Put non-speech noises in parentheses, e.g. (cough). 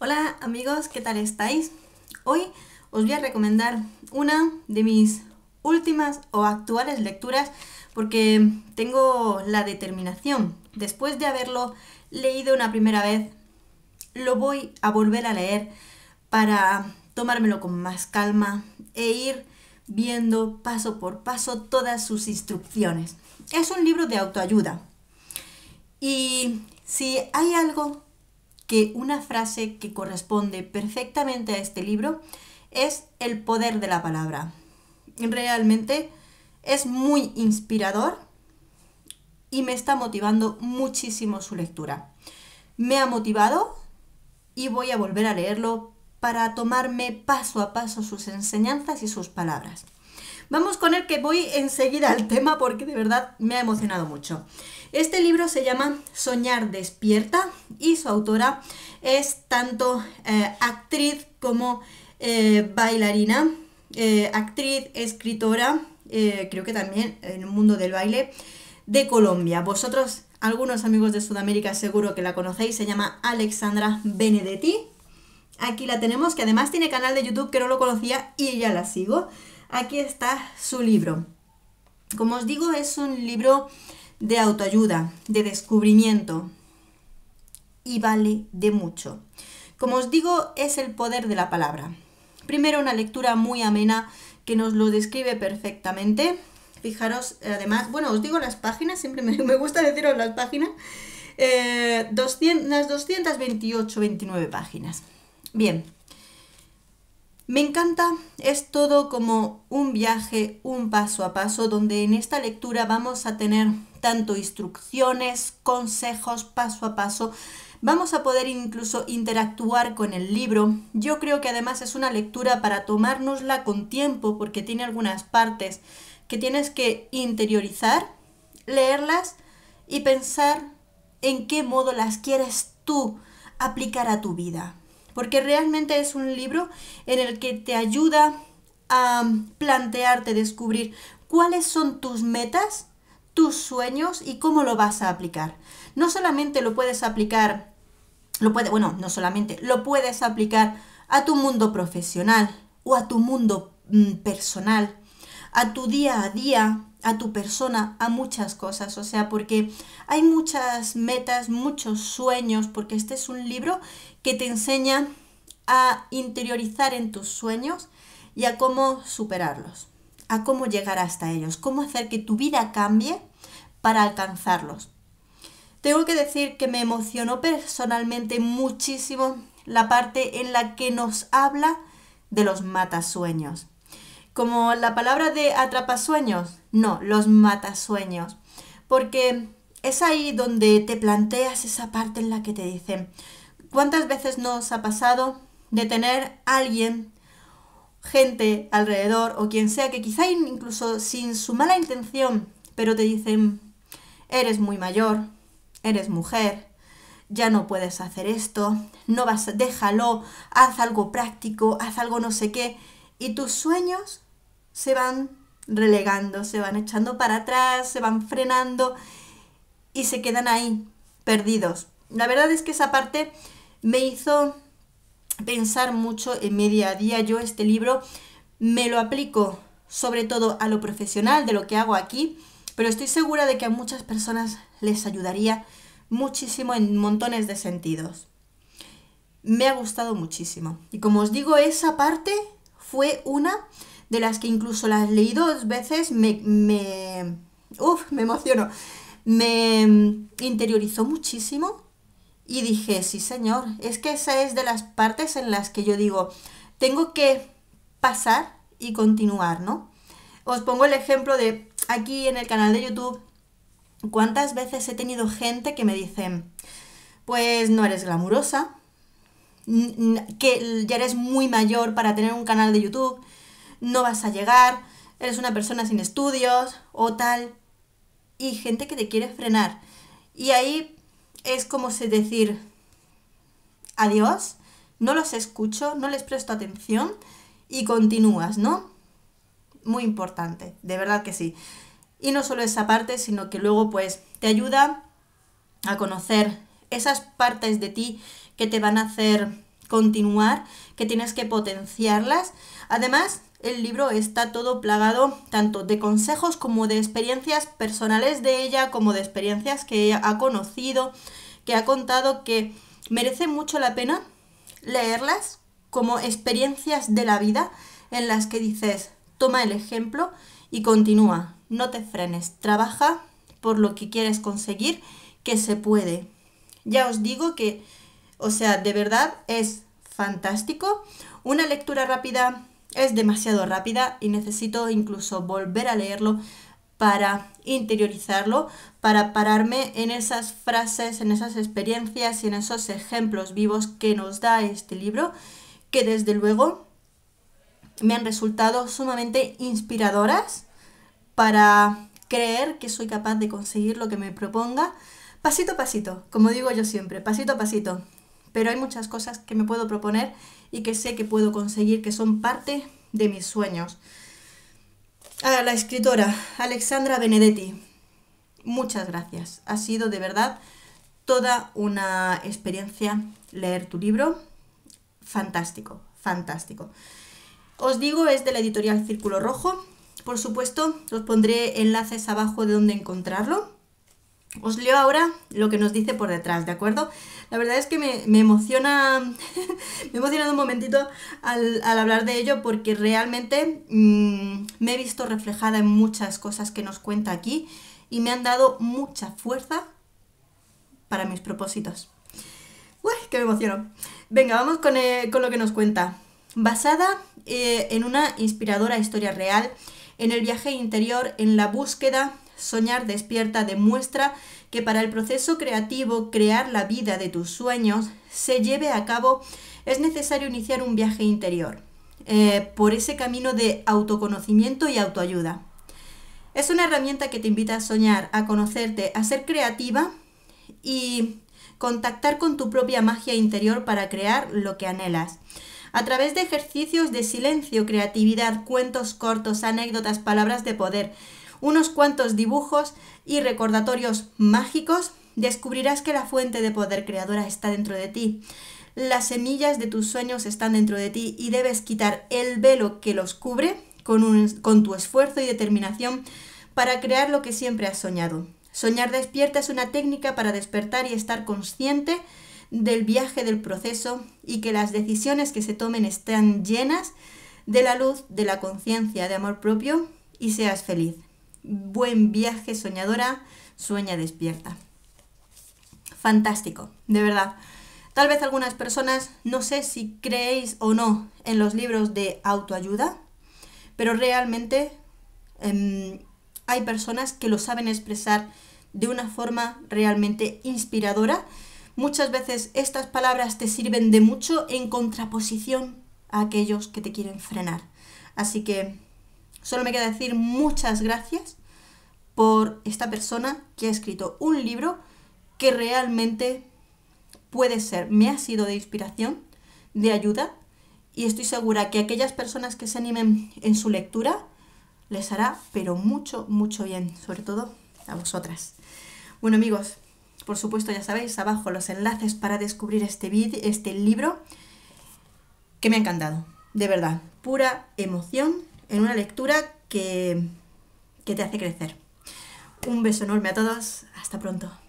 Hola amigos, ¿qué tal estáis? Hoy os voy a recomendar una de mis últimas o actuales lecturas porque tengo la determinación. Después de haberlo leído una primera vez, lo voy a volver a leer para tomármelo con más calma e ir viendo paso por paso todas sus instrucciones. Es un libro de autoayuda. Y si hay algo que una frase que corresponde perfectamente a este libro es el poder de la palabra. Realmente es muy inspirador y me está motivando muchísimo su lectura. Me ha motivado y voy a volver a leerlo para tomarme paso a paso sus enseñanzas y sus palabras. Vamos con el que voy enseguida al tema porque de verdad me ha emocionado mucho. Este libro se llama Soñar despierta y su autora es tanto eh, actriz como eh, bailarina, eh, actriz, escritora, creo que también en el mundo del baile de Colombia. Vosotros, algunos amigos de Sudamérica seguro que la conocéis, se llama Alexandra Benedetti. Aquí la tenemos, que además tiene canal de YouTube que no lo conocía y ya la sigo aquí está su libro. Como os digo, es un libro de autoayuda, de descubrimiento y vale de mucho. Como os digo, es el poder de la palabra. Primero una lectura muy amena que nos lo describe perfectamente. Fijaros, además, bueno, os digo las páginas, siempre me, (laughs) gusta deciros las páginas. Eh, 200, las 228, 29 páginas. Bien, me encanta, es todo como un viaje, un paso a paso, donde en esta lectura vamos a tener tanto instrucciones, consejos, paso a paso. Vamos a poder incluso interactuar con el libro. Yo creo que además es una lectura para tomárnosla con tiempo porque tiene algunas partes que tienes que interiorizar, leerlas y pensar en qué modo las quieres tú aplicar a tu vida porque realmente es un libro en el que te ayuda a plantearte, descubrir cuáles son tus metas, tus sueños y cómo lo vas a aplicar. No solamente lo puedes aplicar, lo puede, bueno, no solamente, lo puedes aplicar a tu mundo profesional o a tu mundo mm, personal a tu día a día, a tu persona, a muchas cosas. O sea, porque hay muchas metas, muchos sueños, porque este es un libro que te enseña a interiorizar en tus sueños y a cómo superarlos, a cómo llegar hasta ellos, cómo hacer que tu vida cambie para alcanzarlos. Tengo que decir que me emocionó personalmente muchísimo la parte en la que nos habla de los matasueños. Como la palabra de atrapasueños, no, los matasueños. Porque es ahí donde te planteas esa parte en la que te dicen, ¿cuántas veces nos ha pasado de tener alguien, gente alrededor o quien sea, que quizá incluso sin su mala intención, pero te dicen, eres muy mayor, eres mujer, ya no puedes hacer esto, no vas, déjalo, haz algo práctico, haz algo no sé qué, y tus sueños se van relegando, se van echando para atrás, se van frenando y se quedan ahí, perdidos. La verdad es que esa parte me hizo pensar mucho en media día. Yo este libro me lo aplico sobre todo a lo profesional de lo que hago aquí, pero estoy segura de que a muchas personas les ayudaría muchísimo en montones de sentidos. Me ha gustado muchísimo. Y como os digo, esa parte fue una de las que incluso las leí dos veces, me, me, uf, me emociono, me interiorizó muchísimo y dije, sí señor, es que esa es de las partes en las que yo digo, tengo que pasar y continuar, ¿no? Os pongo el ejemplo de aquí en el canal de YouTube, cuántas veces he tenido gente que me dice, pues no eres glamurosa, que ya eres muy mayor para tener un canal de YouTube, no vas a llegar, eres una persona sin estudios o tal. Y gente que te quiere frenar. Y ahí es como se decir, adiós, no los escucho, no les presto atención y continúas, ¿no? Muy importante, de verdad que sí. Y no solo esa parte, sino que luego pues te ayuda a conocer esas partes de ti que te van a hacer continuar, que tienes que potenciarlas. Además, el libro está todo plagado tanto de consejos como de experiencias personales de ella, como de experiencias que ella ha conocido, que ha contado que merece mucho la pena leerlas como experiencias de la vida en las que dices, toma el ejemplo y continúa, no te frenes, trabaja por lo que quieres conseguir, que se puede. Ya os digo que, o sea, de verdad es fantástico. Una lectura rápida es demasiado rápida y necesito incluso volver a leerlo para interiorizarlo, para pararme en esas frases, en esas experiencias y en esos ejemplos vivos que nos da este libro, que desde luego me han resultado sumamente inspiradoras para creer que soy capaz de conseguir lo que me proponga, pasito a pasito, como digo yo siempre, pasito a pasito, pero hay muchas cosas que me puedo proponer y que sé que puedo conseguir, que son parte de mis sueños. A la escritora Alexandra Benedetti, muchas gracias. Ha sido de verdad toda una experiencia leer tu libro. Fantástico, fantástico. Os digo, es de la editorial Círculo Rojo. Por supuesto, os pondré enlaces abajo de dónde encontrarlo os leo ahora lo que nos dice por detrás, ¿de acuerdo? La verdad es que me, emociona, (laughs) me he emocionado un momentito al, hablar de ello porque realmente mm, me he visto reflejada en muchas cosas que nos cuenta aquí y me han dado mucha fuerza para mis propósitos. ¡Uy, ¡Qué me emociono! Venga, vamos eh, con, lo que nos cuenta. Basada eh, en una inspiradora historia real, en el viaje interior, en la búsqueda Soñar despierta demuestra que para el proceso creativo, crear la vida de tus sueños, se lleve a cabo, es necesario iniciar un viaje interior, eh, por ese camino de autoconocimiento y autoayuda. Es una herramienta que te invita a soñar, a conocerte, a ser creativa y contactar con tu propia magia interior para crear lo que anhelas. A través de ejercicios de silencio, creatividad, cuentos cortos, anécdotas, palabras de poder, unos cuantos dibujos y recordatorios mágicos, descubrirás que la fuente de poder creadora está dentro de ti. Las semillas de tus sueños están dentro de ti y debes quitar el velo que los cubre con, con tu esfuerzo y determinación para crear lo que siempre has soñado. Soñar despierta es una técnica para despertar y estar consciente del viaje del proceso y que las decisiones que se tomen están llenas de la luz, de la conciencia, de amor propio y seas feliz buen viaje, soñadora, sueña despierta. Fantástico, de verdad. Tal vez algunas personas, no sé si creéis o no en los libros de autoayuda, pero realmente em, hay personas que lo saben expresar de una forma realmente inspiradora. Muchas veces estas palabras te sirven de mucho en contraposición a aquellos que te quieren frenar. Así que Solo me queda decir muchas gracias por esta persona que ha escrito un libro que realmente puede ser, me ha sido de inspiración, de ayuda, y estoy segura que aquellas personas que se animen en su lectura les hará, pero mucho, mucho bien, sobre todo a vosotras. Bueno amigos, por supuesto ya sabéis, abajo los enlaces para descubrir este, vid este libro, que me ha encantado, de verdad, pura emoción en una lectura que, te hace crecer. Un beso enorme a todos, hasta pronto.